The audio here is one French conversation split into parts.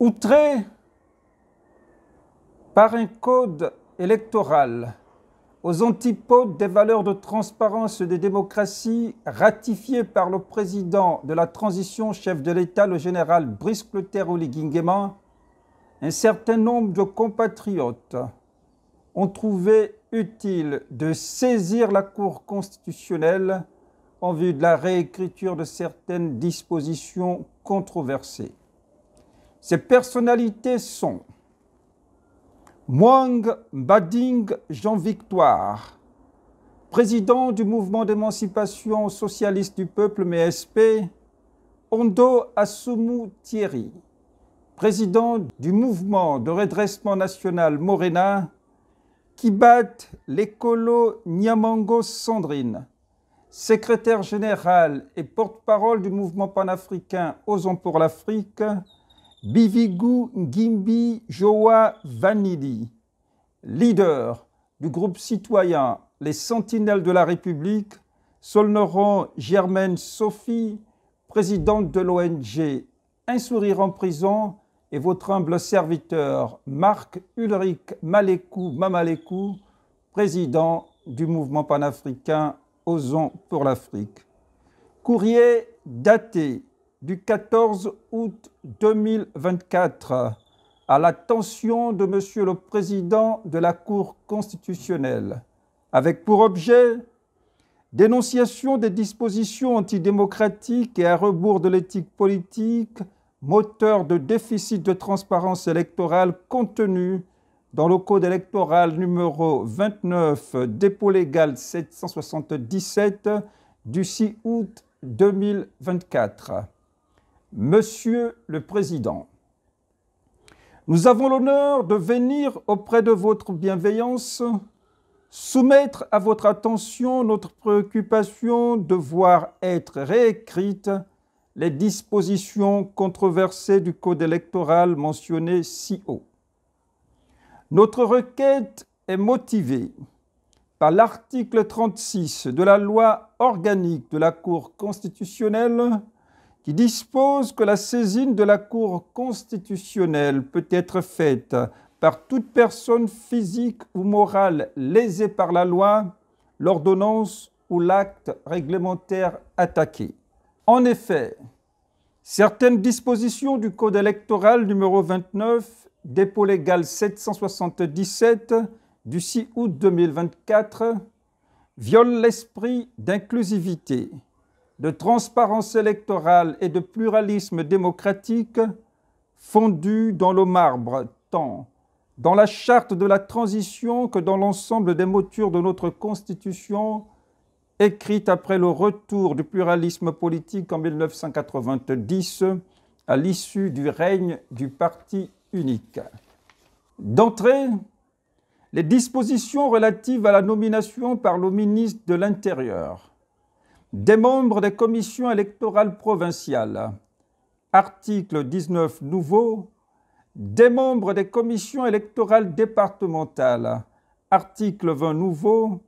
Outré par un code électoral aux antipodes des valeurs de transparence des démocraties ratifiées par le président de la transition, chef de l'État, le général Brice Clotaire Guinguema, un certain nombre de compatriotes ont trouvé utile de saisir la Cour constitutionnelle en vue de la réécriture de certaines dispositions controversées. Ces personnalités sont Mwang Bading Jean-Victoire, président du mouvement d'émancipation socialiste du peuple MSP, Ondo Asumu Thierry, président du mouvement de redressement national Morena, qui Lekolo l'écolo Nyamango Sandrine, secrétaire général et porte-parole du mouvement panafricain Osons pour l'Afrique, Bivigou Ngimbi Joa Vanidi, leader du groupe citoyen Les Sentinelles de la République, Solneron Germaine Sophie, présidente de l'ONG Un sourire en prison, et votre humble serviteur Marc Ulrich Malekou Mamalekou, président du mouvement panafricain Osons pour l'Afrique. Courrier daté du 14 août 2024 à l'attention de Monsieur le Président de la Cour constitutionnelle, avec pour objet dénonciation des dispositions antidémocratiques et à rebours de l'éthique politique, moteur de déficit de transparence électorale contenu dans le Code électoral numéro 29, dépôt légal 777 du 6 août 2024. Monsieur le Président, nous avons l'honneur de venir auprès de votre bienveillance soumettre à votre attention notre préoccupation de voir être réécrites les dispositions controversées du Code électoral mentionné si haut. Notre requête est motivée par l'article 36 de la loi organique de la Cour constitutionnelle qui dispose que la saisine de la Cour constitutionnelle peut être faite par toute personne physique ou morale lésée par la loi, l'ordonnance ou l'acte réglementaire attaqué. En effet, certaines dispositions du Code électoral numéro 29, dépôt légal 777 du 6 août 2024, violent l'esprit d'inclusivité de transparence électorale et de pluralisme démocratique fondus dans le marbre, tant dans la charte de la transition que dans l'ensemble des motures de notre Constitution, écrite après le retour du pluralisme politique en 1990 à l'issue du règne du Parti unique. D'entrée, les dispositions relatives à la nomination par le ministre de l'Intérieur des membres des commissions électorales provinciales. Article 19 nouveau. Des membres des commissions électorales départementales. Article 20 nouveau.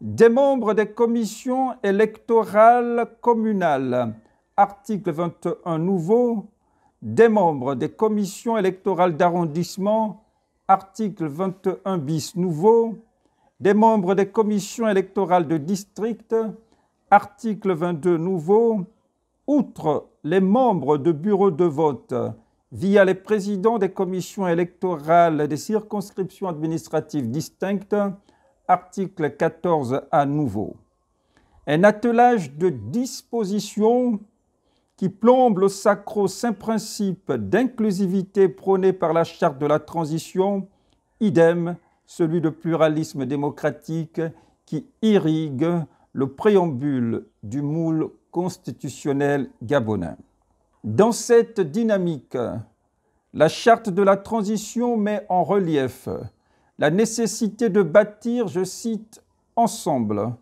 Des membres des commissions électorales communales. Article 21 nouveau. Des membres des commissions électorales d'arrondissement. Article 21 bis nouveau. Des membres des commissions électorales de district. Article 22 nouveau. Outre les membres de bureaux de vote, via les présidents des commissions électorales des circonscriptions administratives distinctes, article 14 à nouveau. Un attelage de dispositions qui plombe le sacro-saint principe d'inclusivité prôné par la charte de la transition, idem celui de pluralisme démocratique qui irrigue le préambule du moule constitutionnel gabonais. Dans cette dynamique, la charte de la transition met en relief la nécessité de bâtir, je cite, ensemble,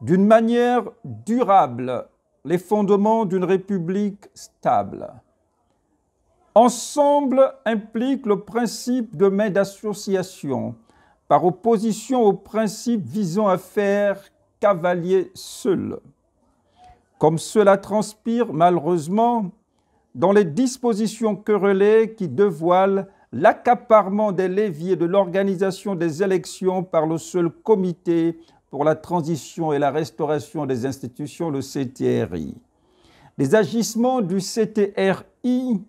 d'une manière durable, les fondements d'une république stable. Ensemble implique le principe de main d'association, par opposition au principe visant à faire cavalier seul. Comme cela transpire malheureusement dans les dispositions querellées qui dévoilent l'accaparement des leviers de l'organisation des élections par le seul comité pour la transition et la restauration des institutions, le CTRI. Les agissements du CTRI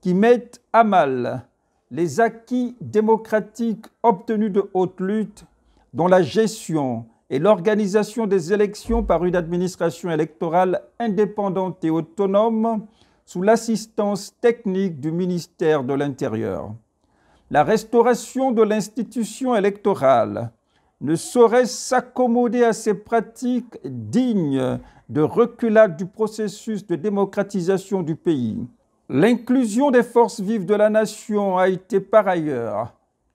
qui mettent à mal les acquis démocratiques obtenus de haute lutte, dont la gestion, et l'organisation des élections par une administration électorale indépendante et autonome sous l'assistance technique du ministère de l'Intérieur. La restauration de l'institution électorale ne saurait s'accommoder à ces pratiques dignes de reculade du processus de démocratisation du pays. L'inclusion des forces vives de la nation a été par ailleurs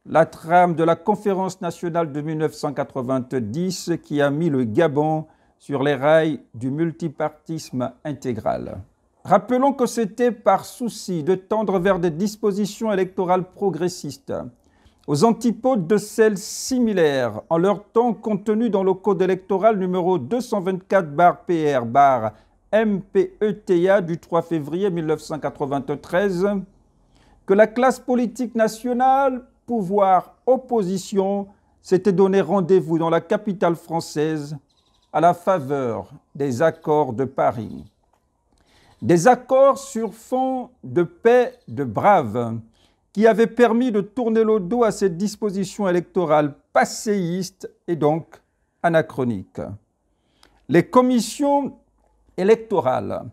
la trame de la conférence nationale de 1990 qui a mis le Gabon sur les rails du multipartisme intégral. Rappelons que c'était par souci de tendre vers des dispositions électorales progressistes, aux antipodes de celles similaires en leur temps contenues dans le Code électoral numéro 224-PR-MPETA du 3 février 1993, que la classe politique nationale pouvoir opposition s'était donné rendez-vous dans la capitale française à la faveur des accords de Paris. Des accords sur fond de paix de Brave qui avaient permis de tourner le dos à cette disposition électorale passéiste et donc anachronique. Les commissions électorales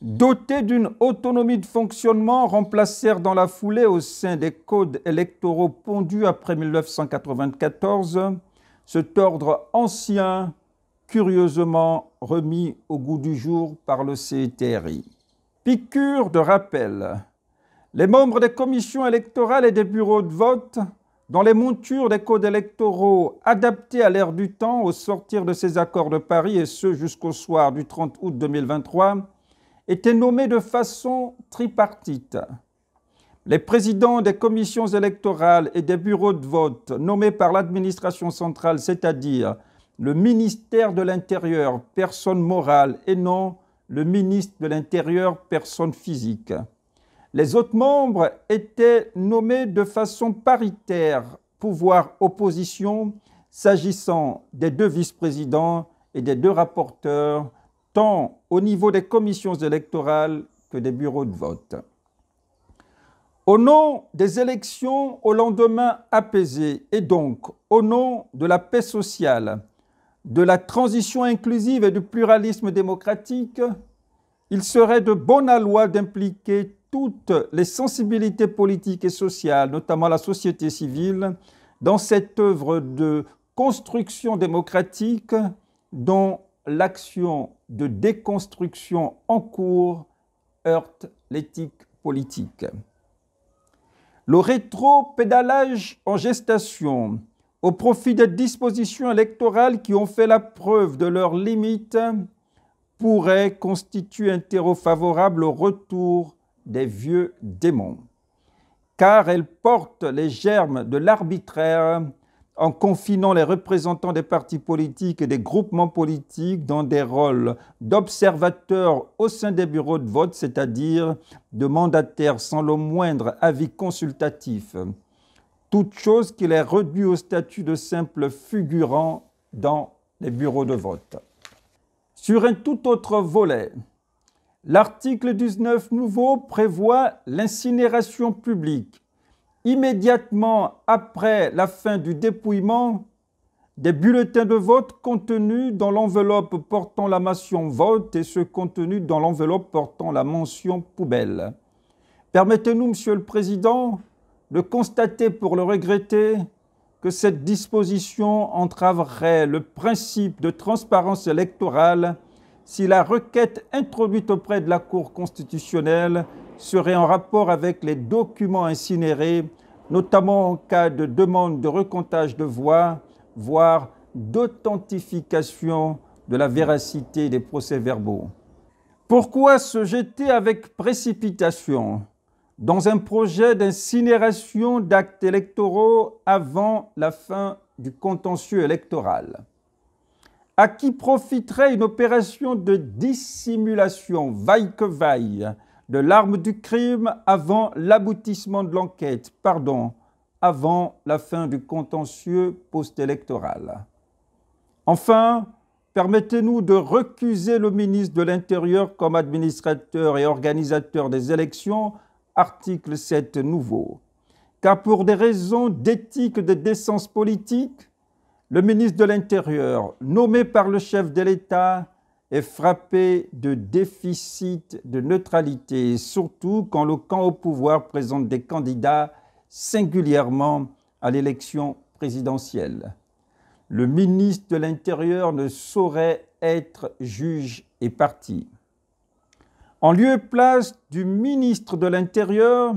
dotés d'une autonomie de fonctionnement, remplacèrent dans la foulée au sein des codes électoraux pondus après 1994 cet ordre ancien curieusement remis au goût du jour par le CETRI. Piqûre de rappel, les membres des commissions électorales et des bureaux de vote, dans les montures des codes électoraux adaptés à l'ère du temps au sortir de ces accords de Paris et ce jusqu'au soir du 30 août 2023, étaient nommés de façon tripartite. Les présidents des commissions électorales et des bureaux de vote nommés par l'administration centrale, c'est-à-dire le ministère de l'Intérieur, personne morale, et non le ministre de l'Intérieur, personne physique. Les autres membres étaient nommés de façon paritaire, pouvoir-opposition, s'agissant des deux vice-présidents et des deux rapporteurs tant au niveau des commissions électorales que des bureaux de vote. Au nom des élections au lendemain apaisées et donc au nom de la paix sociale, de la transition inclusive et du pluralisme démocratique, il serait de bonne loi d'impliquer toutes les sensibilités politiques et sociales, notamment la société civile, dans cette œuvre de construction démocratique dont l'action de déconstruction en cours heurte l'éthique politique. Le rétro-pédalage en gestation au profit des dispositions électorales qui ont fait la preuve de leurs limites pourrait constituer un terreau favorable au retour des vieux démons, car elle porte les germes de l'arbitraire en confinant les représentants des partis politiques et des groupements politiques dans des rôles d'observateurs au sein des bureaux de vote, c'est-à-dire de mandataires sans le moindre avis consultatif, toute chose qui les réduit au statut de simples figurants dans les bureaux de vote. Sur un tout autre volet, l'article 19 nouveau prévoit l'incinération publique immédiatement après la fin du dépouillement, des bulletins de vote contenus dans l'enveloppe portant la mention vote et ceux contenu dans l'enveloppe portant la mention poubelle. Permettez-nous, Monsieur le Président, de constater pour le regretter que cette disposition entraverait le principe de transparence électorale si la requête introduite auprès de la Cour constitutionnelle serait en rapport avec les documents incinérés, notamment en cas de demande de recomptage de voix, voire d'authentification de la véracité des procès-verbaux. Pourquoi se jeter avec précipitation dans un projet d'incinération d'actes électoraux avant la fin du contentieux électoral À qui profiterait une opération de dissimulation, vaille que vaille, de l'arme du crime avant l'aboutissement de l'enquête, pardon, avant la fin du contentieux post-électoral. Enfin, permettez-nous de recuser le ministre de l'Intérieur comme administrateur et organisateur des élections, article 7 nouveau. Car pour des raisons d'éthique de décence politique, le ministre de l'Intérieur, nommé par le chef de l'État, est frappé de déficit de neutralité, surtout quand le camp au pouvoir présente des candidats singulièrement à l'élection présidentielle. Le ministre de l'Intérieur ne saurait être juge et parti. En lieu et place du ministre de l'Intérieur,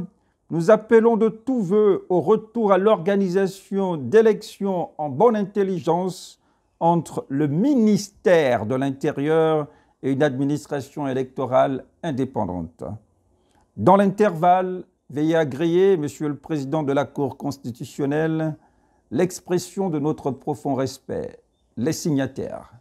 nous appelons de tout vœu au retour à l'organisation d'élections en bonne intelligence entre le ministère de l'Intérieur et une administration électorale indépendante. Dans l'intervalle, veillez à griller, Monsieur le Président de la Cour constitutionnelle, l'expression de notre profond respect, les signataires.